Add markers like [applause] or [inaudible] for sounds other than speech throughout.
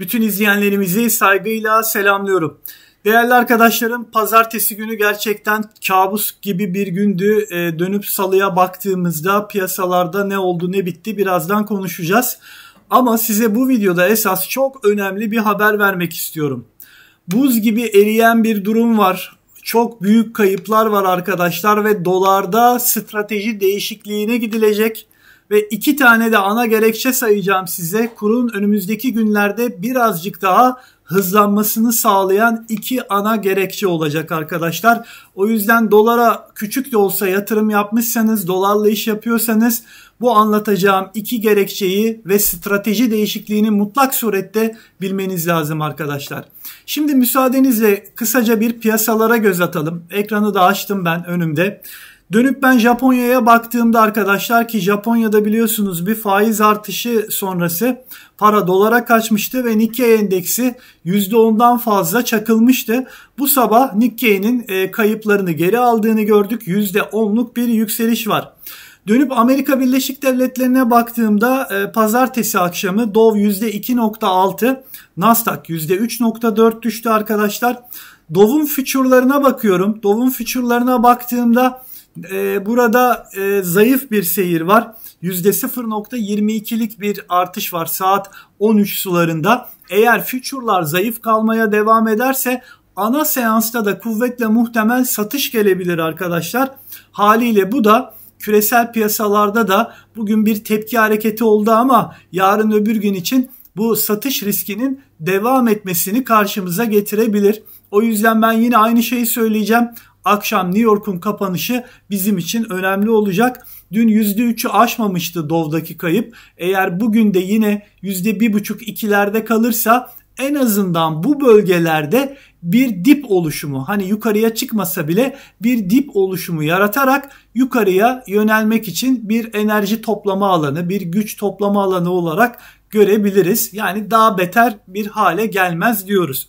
Bütün izleyenlerimizi saygıyla selamlıyorum. Değerli arkadaşlarım pazartesi günü gerçekten kabus gibi bir gündü. Ee, dönüp salıya baktığımızda piyasalarda ne oldu ne bitti birazdan konuşacağız. Ama size bu videoda esas çok önemli bir haber vermek istiyorum. Buz gibi eriyen bir durum var çok büyük kayıplar var arkadaşlar ve dolarda strateji değişikliğine gidilecek ve iki tane de ana gerekçe sayacağım size. Kurun önümüzdeki günlerde birazcık daha hızlanmasını sağlayan iki ana gerekçe olacak arkadaşlar. O yüzden dolara küçük de olsa yatırım yapmışsanız, dolarla iş yapıyorsanız bu anlatacağım iki gerekçeyi ve strateji değişikliğini mutlak surette bilmeniz lazım arkadaşlar. Şimdi müsaadenizle kısaca bir piyasalara göz atalım. Ekranı da açtım ben önümde. Dönüp ben Japonya'ya baktığımda arkadaşlar ki Japonya'da biliyorsunuz bir faiz artışı sonrası para dolara kaçmıştı ve Nikkei endeksi %10'dan fazla çakılmıştı. Bu sabah Nikkei'nin e, kayıplarını geri aldığını gördük. %10'luk bir yükseliş var. Dönüp Amerika Birleşik Devletleri'ne baktığımda e, pazartesi akşamı Dow %2.6, Nasdaq %3.4 düştü arkadaşlar. Dow'un füçürlerine bakıyorum. Dow'un füçürlerine baktığımda e, burada e, zayıf bir seyir var. %0.22'lik bir artış var saat 13 sularında. Eğer future'lar zayıf kalmaya devam ederse ana seansta da kuvvetle muhtemel satış gelebilir arkadaşlar. Haliyle bu da küresel piyasalarda da bugün bir tepki hareketi oldu ama yarın öbür gün için bu satış riskinin devam etmesini karşımıza getirebilir. O yüzden ben yine aynı şeyi söyleyeceğim akşam New York'un kapanışı bizim için önemli olacak. Dün %3'ü aşmamıştı Dov'daki kayıp. Eğer bugün de yine %1,5-2'lerde kalırsa en azından bu bölgelerde bir dip oluşumu hani yukarıya çıkmasa bile bir dip oluşumu yaratarak yukarıya yönelmek için bir enerji toplama alanı, bir güç toplama alanı olarak görebiliriz. Yani daha beter bir hale gelmez diyoruz.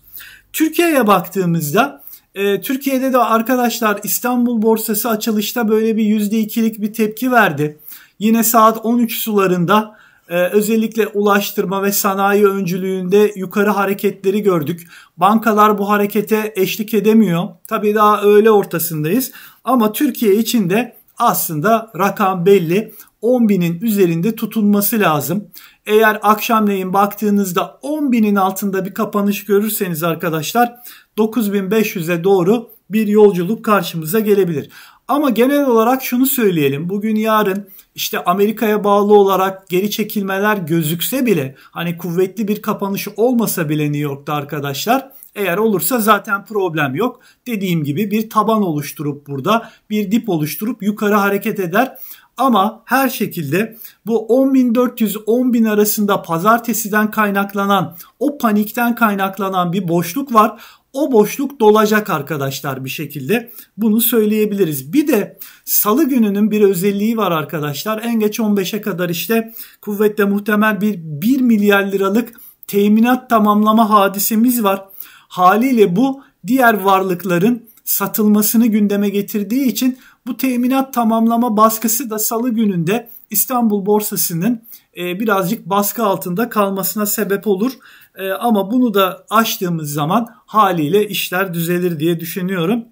Türkiye'ye baktığımızda ee, Türkiye'de de arkadaşlar İstanbul borsası açılışta böyle bir %2'lik bir tepki verdi. Yine saat 13 sularında e, özellikle ulaştırma ve sanayi öncülüğünde yukarı hareketleri gördük. Bankalar bu harekete eşlik edemiyor. Tabii daha öğle ortasındayız. Ama Türkiye için de aslında rakam belli. 10 binin üzerinde tutulması lazım. Eğer akşamleyin baktığınızda 10 binin altında bir kapanış görürseniz arkadaşlar 9500'e doğru bir yolculuk karşımıza gelebilir. Ama genel olarak şunu söyleyelim. Bugün yarın işte Amerika'ya bağlı olarak geri çekilmeler gözükse bile hani kuvvetli bir kapanış olmasa bile New York'ta arkadaşlar eğer olursa zaten problem yok. Dediğim gibi bir taban oluşturup burada bir dip oluşturup yukarı hareket eder. Ama her şekilde bu 10.400-10.000 arasında pazartesiden kaynaklanan o panikten kaynaklanan bir boşluk var o boşluk dolacak arkadaşlar bir şekilde. Bunu söyleyebiliriz. Bir de salı gününün bir özelliği var arkadaşlar. En geç 15'e kadar işte kuvvetle muhtemel bir 1 milyar liralık teminat tamamlama hadisemiz var. Haliyle bu diğer varlıkların satılmasını gündeme getirdiği için bu teminat tamamlama baskısı da salı gününde İstanbul borsasının e, birazcık baskı altında kalmasına sebep olur. Ee, ama bunu da açtığımız zaman haliyle işler düzelir diye düşünüyorum.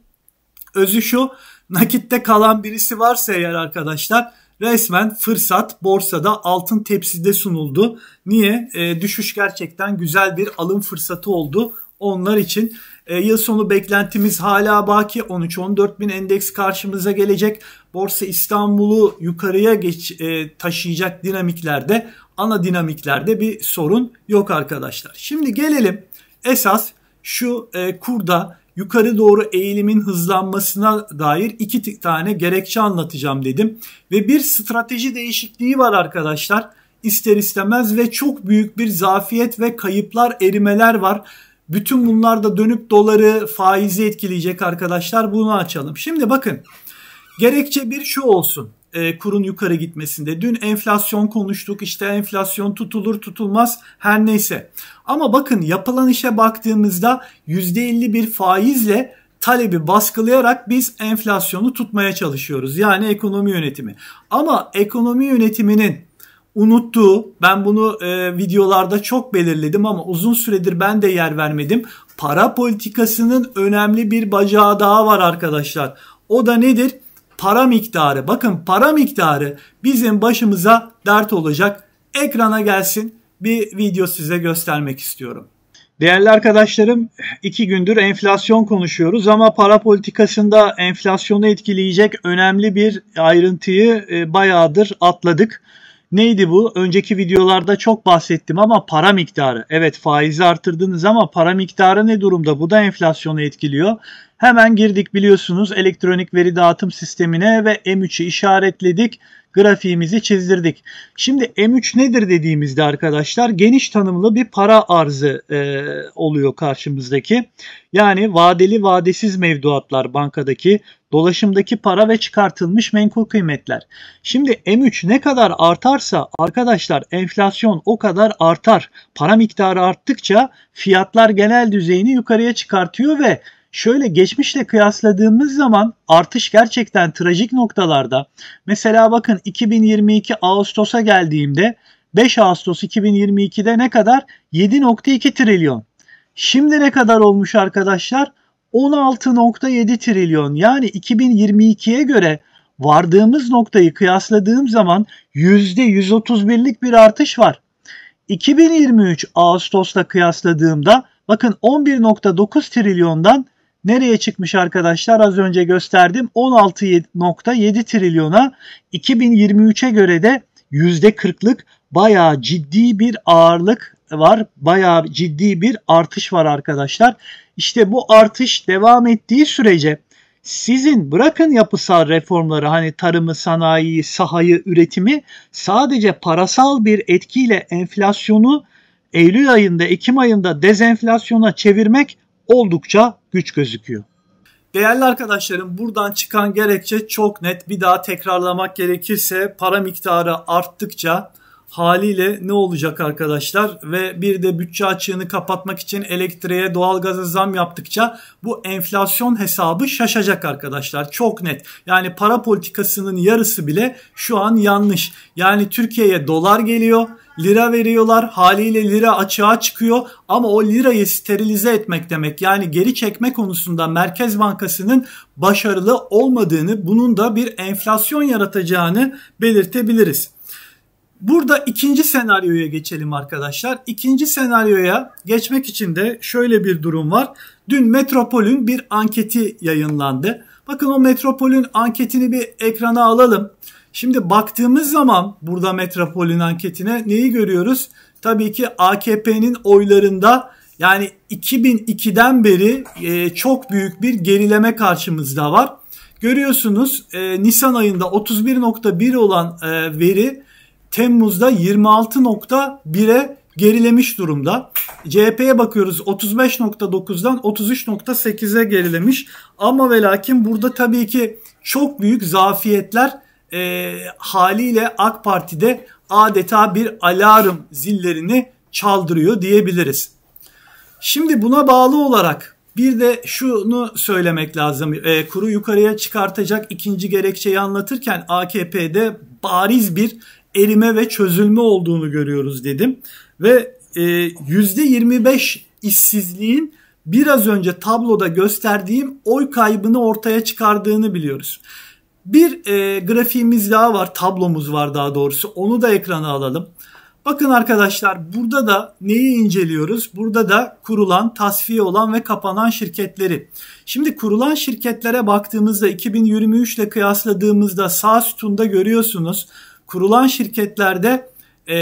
Özü şu nakitte kalan birisi varsa eğer arkadaşlar resmen fırsat borsada altın tepside sunuldu. Niye? E, düşüş gerçekten güzel bir alım fırsatı oldu onlar için. E, yıl sonu beklentimiz hala baki 13-14 bin endeks karşımıza gelecek. Borsa İstanbul'u yukarıya geç, e, taşıyacak dinamiklerde ana dinamiklerde bir sorun yok arkadaşlar. Şimdi gelelim esas şu e, kurda yukarı doğru eğilimin hızlanmasına dair iki tane gerekçe anlatacağım dedim. Ve bir strateji değişikliği var arkadaşlar. İster istemez ve çok büyük bir zafiyet ve kayıplar erimeler var. Bütün bunlar da dönüp doları faizi etkileyecek arkadaşlar bunu açalım. Şimdi bakın gerekçe bir şu olsun e, kurun yukarı gitmesinde. Dün enflasyon konuştuk işte enflasyon tutulur tutulmaz her neyse. Ama bakın yapılan işe baktığımızda %50 bir faizle talebi baskılayarak biz enflasyonu tutmaya çalışıyoruz. Yani ekonomi yönetimi. Ama ekonomi yönetiminin unuttuğu, ben bunu e, videolarda çok belirledim ama uzun süredir ben de yer vermedim. Para politikasının önemli bir bacağı daha var arkadaşlar. O da nedir? para miktarı bakın para miktarı bizim başımıza dert olacak. Ekrana gelsin bir video size göstermek istiyorum. Değerli arkadaşlarım iki gündür enflasyon konuşuyoruz ama para politikasında enflasyonu etkileyecek önemli bir ayrıntıyı e, bayağıdır atladık. Neydi bu? Önceki videolarda çok bahsettim ama para miktarı. Evet faizi artırdınız ama para miktarı ne durumda? Bu da enflasyonu etkiliyor. Hemen girdik biliyorsunuz elektronik veri dağıtım sistemine ve M3'ü işaretledik grafiğimizi çizdirdik. Şimdi M3 nedir dediğimizde arkadaşlar geniş tanımlı bir para arzı e, oluyor karşımızdaki. Yani vadeli vadesiz mevduatlar bankadaki dolaşımdaki para ve çıkartılmış menkul kıymetler. Şimdi M3 ne kadar artarsa arkadaşlar enflasyon o kadar artar. Para miktarı arttıkça fiyatlar genel düzeyini yukarıya çıkartıyor ve şöyle geçmişle kıyasladığımız zaman artış gerçekten trajik noktalarda. Mesela bakın 2022 Ağustos'a geldiğimde 5 Ağustos 2022'de ne kadar? 7.2 trilyon. Şimdi ne kadar olmuş arkadaşlar? 16.7 trilyon. Yani 2022'ye göre vardığımız noktayı kıyasladığım zaman %131'lik bir artış var. 2023 Ağustos'ta kıyasladığımda bakın 11.9 trilyondan nereye çıkmış arkadaşlar? Az önce gösterdim 16.7 trilyona 2023'e göre de %40'lık bayağı ciddi bir ağırlık var. Bayağı ciddi bir artış var arkadaşlar. İşte bu artış devam ettiği sürece sizin bırakın yapısal reformları hani tarımı, sanayiyi, sahayı, üretimi sadece parasal bir etkiyle enflasyonu Eylül ayında, Ekim ayında dezenflasyona çevirmek oldukça güç gözüküyor. Değerli arkadaşlarım buradan çıkan gerekçe çok net. Bir daha tekrarlamak gerekirse para miktarı arttıkça haliyle ne olacak arkadaşlar ve bir de bütçe açığını kapatmak için elektriğe doğalgaza zam yaptıkça bu enflasyon hesabı şaşacak arkadaşlar çok net yani para politikasının yarısı bile şu an yanlış yani Türkiye'ye dolar geliyor lira veriyorlar. Haliyle lira açığa çıkıyor ama o lirayı sterilize etmek demek. Yani geri çekme konusunda Merkez Bankası'nın başarılı olmadığını, bunun da bir enflasyon yaratacağını belirtebiliriz. Burada ikinci senaryoya geçelim arkadaşlar. İkinci senaryoya geçmek için de şöyle bir durum var. Dün Metropol'ün bir anketi yayınlandı. Bakın o Metropol'ün anketini bir ekrana alalım. Şimdi baktığımız zaman burada Metropol'ün anketine neyi görüyoruz? Tabii ki AKP'nin oylarında yani 2002'den beri e, çok büyük bir gerileme karşımızda var. Görüyorsunuz e, Nisan ayında 31.1 olan e, veri Temmuz'da 26.1'e gerilemiş durumda. CHP'ye bakıyoruz 35.9'dan 33.8'e gerilemiş. Ama ve lakin burada tabii ki çok büyük zafiyetler e, haliyle AK Parti'de adeta bir alarm zillerini çaldırıyor diyebiliriz. Şimdi buna bağlı olarak bir de şunu söylemek lazım. E, kuru yukarıya çıkartacak ikinci gerekçeyi anlatırken AKP'de bariz bir erime ve çözülme olduğunu görüyoruz dedim. Ve e, %25 işsizliğin biraz önce tabloda gösterdiğim oy kaybını ortaya çıkardığını biliyoruz. Bir e, grafiğimiz daha var, tablomuz var daha doğrusu. Onu da ekrana alalım. Bakın arkadaşlar burada da neyi inceliyoruz? Burada da kurulan, tasfiye olan ve kapanan şirketleri. Şimdi kurulan şirketlere baktığımızda 2023 ile kıyasladığımızda sağ sütunda görüyorsunuz kurulan şirketlerde e,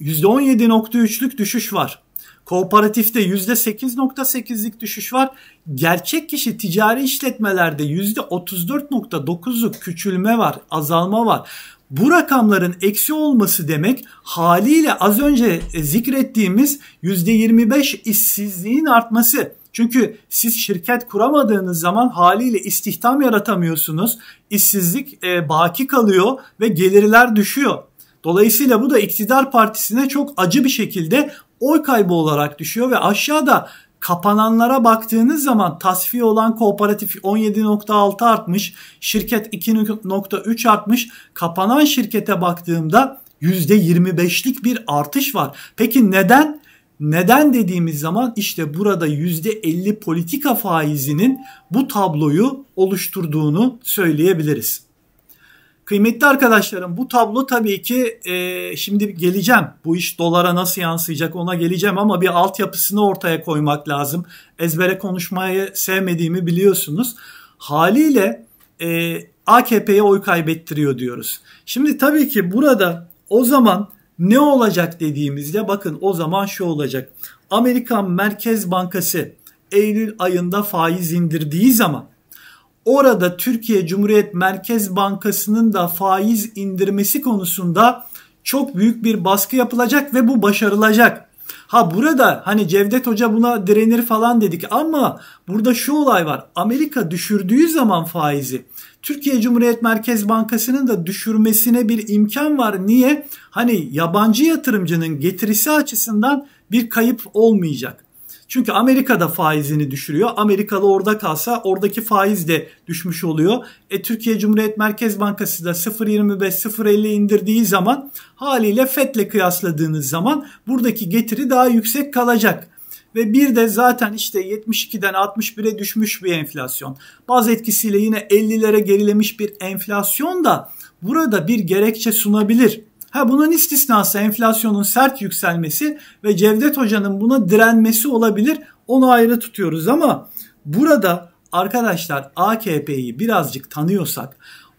%17.3'lük düşüş var. Kooperatifte %8.8'lik düşüş var. Gerçek kişi ticari işletmelerde %34.9'luk küçülme var, azalma var. Bu rakamların eksi olması demek haliyle az önce e, zikrettiğimiz %25 işsizliğin artması çünkü siz şirket kuramadığınız zaman haliyle istihdam yaratamıyorsunuz. İşsizlik e, baki kalıyor ve gelirler düşüyor. Dolayısıyla bu da iktidar partisine çok acı bir şekilde oy kaybı olarak düşüyor ve aşağıda kapananlara baktığınız zaman tasfiye olan kooperatif 17.6 artmış, şirket 2.3 artmış. Kapanan şirkete baktığımda %25'lik bir artış var. Peki neden? Neden dediğimiz zaman işte burada %50 politika faizinin bu tabloyu oluşturduğunu söyleyebiliriz. Kıymetli arkadaşlarım bu tablo tabii ki e, şimdi geleceğim. Bu iş dolara nasıl yansıyacak ona geleceğim ama bir altyapısını ortaya koymak lazım. Ezbere konuşmayı sevmediğimi biliyorsunuz. Haliyle e, AKP'ye oy kaybettiriyor diyoruz. Şimdi tabii ki burada o zaman ne olacak dediğimizde bakın o zaman şu olacak. Amerikan Merkez Bankası Eylül ayında faiz indirdiği zaman orada Türkiye Cumhuriyet Merkez Bankası'nın da faiz indirmesi konusunda çok büyük bir baskı yapılacak ve bu başarılacak. Ha burada hani Cevdet Hoca buna direnir falan dedik ama burada şu olay var. Amerika düşürdüğü zaman faizi Türkiye Cumhuriyet Merkez Bankası'nın da düşürmesine bir imkan var. Niye? Hani yabancı yatırımcının getirisi açısından bir kayıp olmayacak. Çünkü Amerika'da faizini düşürüyor. Amerikalı orada kalsa oradaki faiz de düşmüş oluyor. E Türkiye Cumhuriyet Merkez Bankası da 0.25-0.50 indirdiği zaman haliyle FED'le kıyasladığınız zaman buradaki getiri daha yüksek kalacak ve bir de zaten işte 72'den 61'e düşmüş bir enflasyon. Baz etkisiyle yine 50'lere gerilemiş bir enflasyon da burada bir gerekçe sunabilir. Ha bunun istisnası enflasyonun sert yükselmesi ve Cevdet Hoca'nın buna direnmesi olabilir. Onu ayrı tutuyoruz ama burada arkadaşlar AKP'yi birazcık tanıyorsak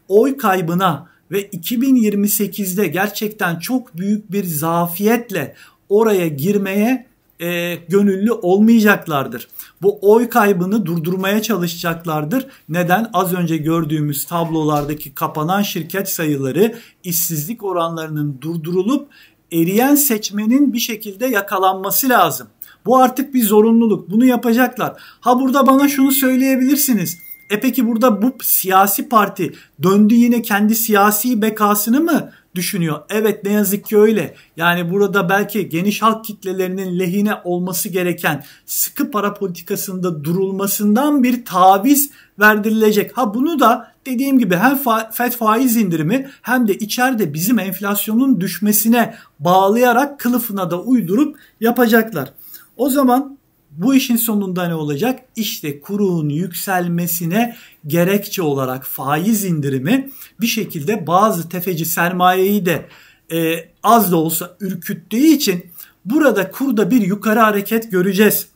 oy kaybına ve 2028'de gerçekten çok büyük bir zafiyetle oraya girmeye e, gönüllü olmayacaklardır. Bu oy kaybını durdurmaya çalışacaklardır. Neden? Az önce gördüğümüz tablolardaki kapanan şirket sayıları işsizlik oranlarının durdurulup eriyen seçmenin bir şekilde yakalanması lazım. Bu artık bir zorunluluk. Bunu yapacaklar. Ha burada bana şunu söyleyebilirsiniz. E peki burada bu siyasi parti döndü yine kendi siyasi bekasını mı düşünüyor. Evet ne yazık ki öyle. Yani burada belki geniş halk kitlelerinin lehine olması gereken sıkı para politikasında durulmasından bir taviz verdirilecek. Ha bunu da dediğim gibi hem FED faiz indirimi hem de içeride bizim enflasyonun düşmesine bağlayarak kılıfına da uydurup yapacaklar. O zaman bu işin sonunda ne olacak? İşte kurun yükselmesine gerekçe olarak faiz indirimi bir şekilde bazı tefeci sermayeyi de e, az da olsa ürküttüğü için burada kurda bir yukarı hareket göreceğiz.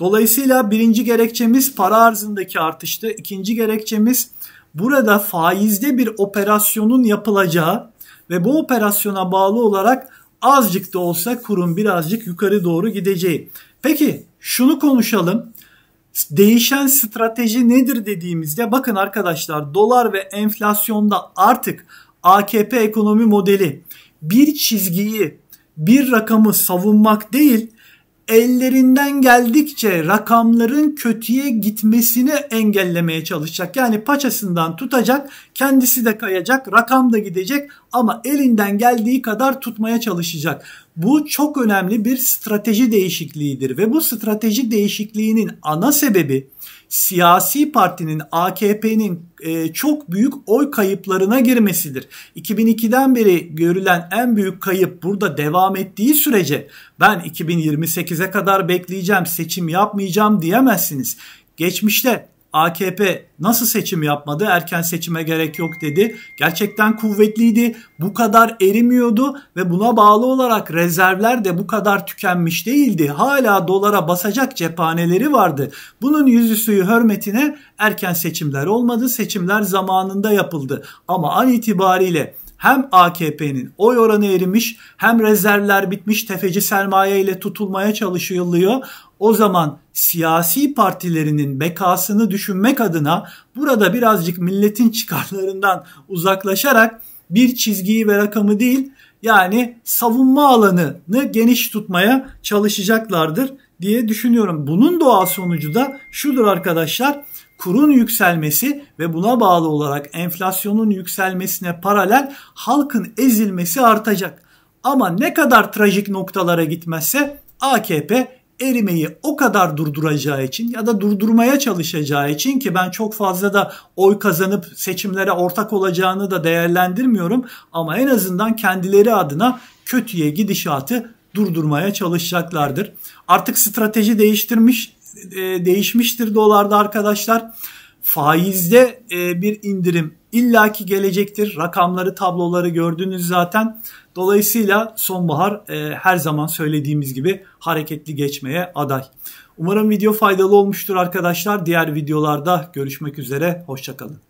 Dolayısıyla birinci gerekçemiz para arzındaki artıştı. İkinci gerekçemiz burada faizde bir operasyonun yapılacağı ve bu operasyona bağlı olarak azıcık da olsa kurun birazcık yukarı doğru gideceği. Peki şunu konuşalım. Değişen strateji nedir dediğimizde bakın arkadaşlar dolar ve enflasyonda artık AKP ekonomi modeli bir çizgiyi bir rakamı savunmak değil ellerinden geldikçe rakamların kötüye gitmesini engellemeye çalışacak. Yani paçasından tutacak, kendisi de kayacak, rakam da gidecek ama elinden geldiği kadar tutmaya çalışacak. Bu çok önemli bir strateji değişikliğidir ve bu strateji değişikliğinin ana sebebi siyasi partinin AKP'nin e, çok büyük oy kayıplarına girmesidir. 2002'den beri görülen en büyük kayıp burada devam ettiği sürece ben 2028'e kadar bekleyeceğim, seçim yapmayacağım diyemezsiniz. Geçmişte AKP nasıl seçim yapmadı? Erken seçime gerek yok dedi. Gerçekten kuvvetliydi. Bu kadar erimiyordu ve buna bağlı olarak rezervler de bu kadar tükenmiş değildi. Hala dolara basacak cephaneleri vardı. Bunun yüzü suyu hürmetine erken seçimler olmadı. Seçimler zamanında yapıldı. Ama an itibariyle hem AKP'nin oy oranı erimiş hem rezervler bitmiş tefeci sermaye ile tutulmaya çalışılıyor o zaman siyasi partilerinin bekasını düşünmek adına burada birazcık milletin [laughs] çıkarlarından uzaklaşarak bir çizgiyi ve rakamı değil yani savunma alanını geniş tutmaya çalışacaklardır diye düşünüyorum. Bunun doğal sonucu da şudur arkadaşlar. Kurun yükselmesi ve buna bağlı olarak enflasyonun yükselmesine paralel halkın ezilmesi artacak. Ama ne kadar trajik noktalara gitmezse AKP erimeyi o kadar durduracağı için ya da durdurmaya çalışacağı için ki ben çok fazla da oy kazanıp seçimlere ortak olacağını da değerlendirmiyorum ama en azından kendileri adına kötüye gidişatı durdurmaya çalışacaklardır. Artık strateji değiştirmiş e, değişmiştir dolarda arkadaşlar faizde e, bir indirim illaki gelecektir. Rakamları, tabloları gördünüz zaten. Dolayısıyla sonbahar e, her zaman söylediğimiz gibi hareketli geçmeye aday. Umarım video faydalı olmuştur arkadaşlar. Diğer videolarda görüşmek üzere. Hoşçakalın.